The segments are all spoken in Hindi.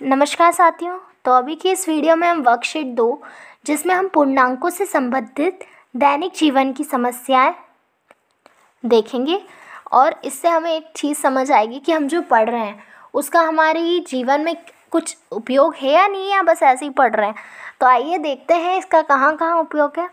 नमस्कार साथियों तो अभी की इस वीडियो में हम वर्कशीट दो जिसमें हम पूर्णांकों से संबंधित दैनिक जीवन की समस्याएं देखेंगे और इससे हमें एक चीज़ समझ आएगी कि हम जो पढ़ रहे हैं उसका हमारे जीवन में कुछ उपयोग है या नहीं या बस ऐसे ही पढ़ रहे हैं तो आइए देखते हैं इसका कहाँ कहाँ उपयोग है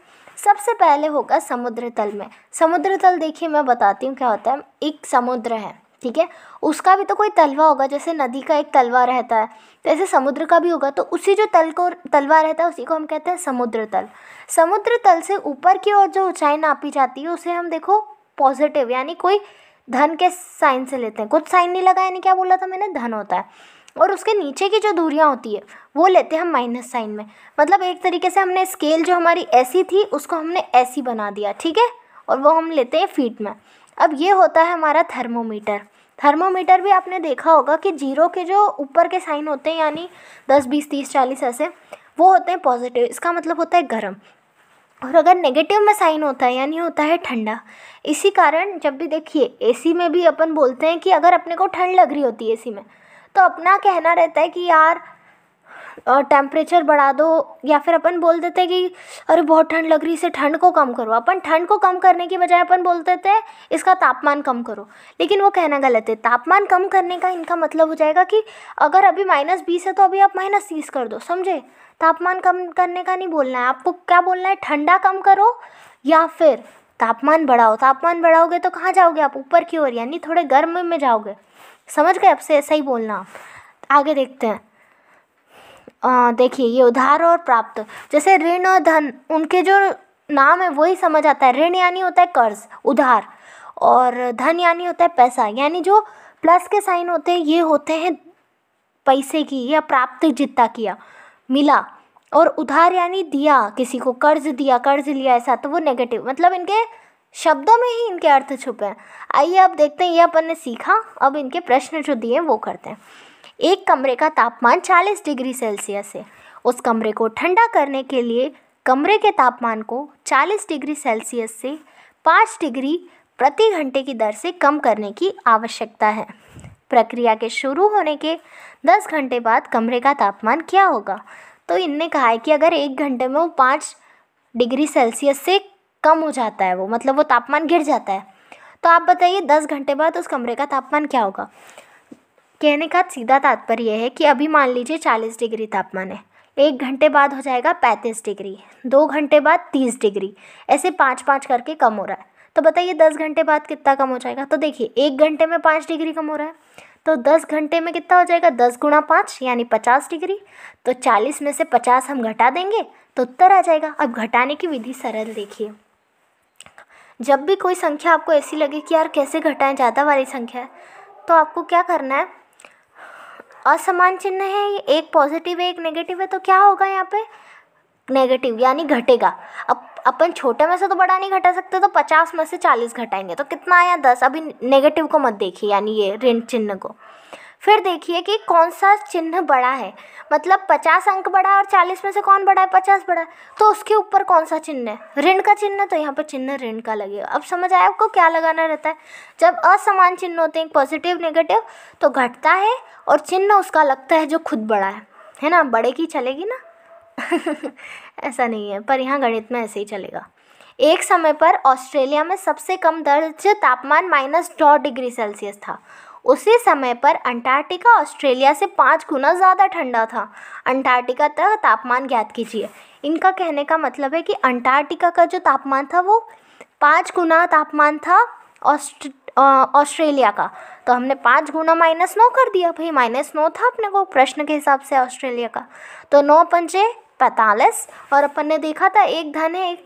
सबसे पहले होगा समुद्र तल में समुद्र तल देखिए मैं बताती हूँ क्या होता है एक समुद्र है ठीक है उसका भी तो कोई तलवा होगा जैसे नदी का एक तलवा रहता है तो समुद्र का भी होगा तो उसी जो तल को तलवा रहता है उसी को हम कहते हैं समुद्र तल समुद्र तल से ऊपर की ओर जो ऊंचाई नापी जाती है उसे हम देखो पॉजिटिव यानी कोई धन के साइन से लेते हैं कुछ साइन नहीं लगा यानी क्या बोला था मैंने धन होता है और उसके नीचे की जो दूरियाँ होती है वो लेते हैं हम माइनस साइन में मतलब एक तरीके से हमने स्केल जो हमारी ऐसी थी उसको हमने ऐसी बना दिया ठीक है और वो हम लेते हैं फीट में अब ये होता है हमारा थर्मोमीटर थर्मोमीटर भी आपने देखा होगा कि जीरो के जो ऊपर के साइन होते हैं यानी दस बीस तीस चालीस ऐसे वो होते हैं पॉजिटिव इसका मतलब होता है गर्म और अगर नेगेटिव में साइन होता है यानी होता है ठंडा इसी कारण जब भी देखिए एसी में भी अपन बोलते हैं कि अगर अपने को ठंड लग रही होती है एसी में तो अपना कहना रहता है कि यार टेम्परेचर बढ़ा दो या फिर अपन बोल देते हैं कि अरे बहुत ठंड लग रही इसे ठंड को कम करो अपन ठंड को कम करने की बजाय अपन बोल देते हैं इसका तापमान कम करो लेकिन वो कहना गलत है तापमान कम करने का इनका मतलब हो जाएगा कि अगर अभी माइनस बीस है तो अभी आप माइनस तीस कर दो समझे तापमान कम करने का नहीं बोलना है आपको क्या बोलना है ठंडा कम करो या फिर तापमान बढ़ाओ तापमान बढ़ाओगे तो कहाँ जाओगे आप ऊपर की ओर यानी थोड़े गर्म में जाओगे समझ गए आपसे ऐसा ही बोलना आप आगे देखते हैं देखिए ये उधार और प्राप्त जैसे ऋण और धन उनके जो नाम है वही समझ आता है ऋण यानी होता है कर्ज उधार और धन यानी होता है पैसा यानी जो प्लस के साइन होते हैं ये होते हैं पैसे की या प्राप्त जितना किया मिला और उधार यानी दिया किसी को कर्ज दिया कर्ज लिया ऐसा तो वो नेगेटिव मतलब इनके शब्दों में ही इनके अर्थ छुपे हैं आइए अब देखते हैं ये अपन ने सीखा अब इनके प्रश्न जो दिए वो करते हैं एक कमरे का तापमान 40 डिग्री सेल्सियस है उस कमरे को ठंडा करने के लिए कमरे के तापमान को 40 डिग्री सेल्सियस से 5 डिग्री प्रति घंटे की दर से कम करने की आवश्यकता है प्रक्रिया के शुरू होने के 10 घंटे बाद कमरे का तापमान क्या होगा तो इनने कहा है कि अगर एक घंटे में वो पाँच डिग्री सेल्सियस से कम हो जाता है वो मतलब वो तापमान गिर जाता है तो आप बताइए दस घंटे बाद उस कमरे का तापमान क्या होगा कहने का सीधा तात्पर्य है कि अभी मान लीजिए चालीस डिग्री तापमान है एक घंटे बाद हो जाएगा पैंतीस डिग्री दो घंटे बाद तीस डिग्री ऐसे पाँच पाँच करके कम हो रहा है तो बताइए दस घंटे बाद कितना कम हो जाएगा तो देखिए एक घंटे में पाँच डिग्री कम हो रहा है तो दस घंटे में कितना हो जाएगा दस गुणा पाँच यानी पचास डिग्री तो चालीस में से पचास हम घटा देंगे तो उत्तर आ जाएगा अब घटाने की विधि सरल देखिए जब भी कोई संख्या आपको ऐसी लगे कि यार कैसे घटाएं ज़्यादा वाली संख्या है तो आपको क्या करना है असमान चिन्ह है ये एक पॉजिटिव है एक नेगेटिव है तो क्या होगा यहाँ पे नेगेटिव यानी घटेगा अब अपन छोटे में से तो बड़ा नहीं घटा सकते तो पचास में से चालीस घटाएंगे तो कितना आया दस अभी नेगेटिव को मत देखिए यानी ये ऋण चिन्ह को फिर देखिए कि कौन सा चिन्ह बड़ा है मतलब पचास अंक बड़ा है और चालीस में से कौन बड़ा है पचास बड़ा है तो उसके ऊपर कौन सा चिन्ह है ऋण का चिन्ह तो यहाँ पर चिन्ह ऋण का लगेगा अब समझ आया आपको क्या लगाना रहता है जब असमान चिन्ह होते हैं पॉजिटिव नेगेटिव तो घटता है और चिन्ह उसका लगता है जो खुद बड़ा है है ना बड़े की चलेगी ना ऐसा नहीं है पर यहाँ गणित में ऐसे ही चलेगा एक समय पर ऑस्ट्रेलिया में सबसे कम दर्ज तापमान माइनस डॉ डिग्री सेल्सियस था उसी समय पर अंटार्कटिका ऑस्ट्रेलिया से पाँच गुना ज़्यादा ठंडा था अंटार्कटिका तक तापमान ज्ञात कीजिए इनका कहने का मतलब है कि अंटार्कटिका का जो तापमान था वो पाँच गुना तापमान था ऑस्ट ऑस्ट्रेलिया का तो हमने पाँच गुना माइनस नौ कर दिया भाई माइनस नौ था अपने को प्रश्न के हिसाब से ऑस्ट्रेलिया का तो नौ पंजे पैंतालीस और अपन ने देखा था एक धन है एक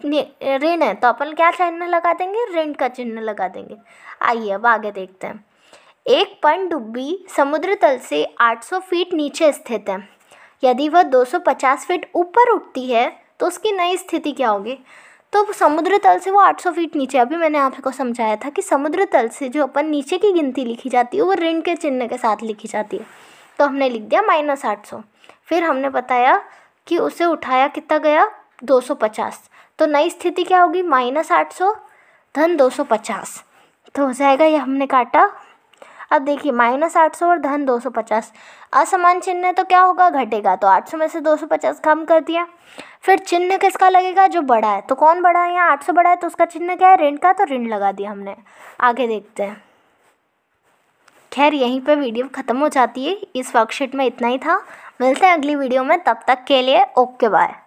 ऋण है तो अपन क्या चिन्ह लगा देंगे ऋण का चिन्ह लगा देंगे आइए अब आगे देखते हैं एक पनडुब्बी समुद्र तल से 800 फीट नीचे स्थित है यदि वह 250 फीट ऊपर उठती है तो उसकी नई स्थिति क्या होगी तो समुद्र तल से वो 800 फीट नीचे अभी मैंने आपको समझाया था कि समुद्र तल से जो अपन नीचे की गिनती लिखी जाती है वो ऋण के चिन्ह के साथ लिखी जाती है तो हमने लिख दिया माइनस आठ सौ फिर हमने बताया कि उसे उठाया कितना गया 250 तो नई स्थिति क्या होगी माइनस आठ सौ धन 250 तो हो जाएगा ये हमने काटा अब देखिए माइनस आठ सौ और धन दो सौ पचास असमान चिन्ह तो क्या होगा घटेगा तो आठ सौ में से दो सौ पचास कम कर दिया फिर चिन्ह किसका लगेगा जो बड़ा है तो कौन बड़ा है यहाँ आठ सौ बड़ा है तो उसका चिन्ह क्या है ऋण का तो ऋण लगा दिया हमने आगे देखते हैं खैर यहीं पर वीडियो ख़त्म हो जाती है इस वर्कशीट में इतना ही था मिलते हैं अगली वीडियो में तब तक के लिए ओके बाय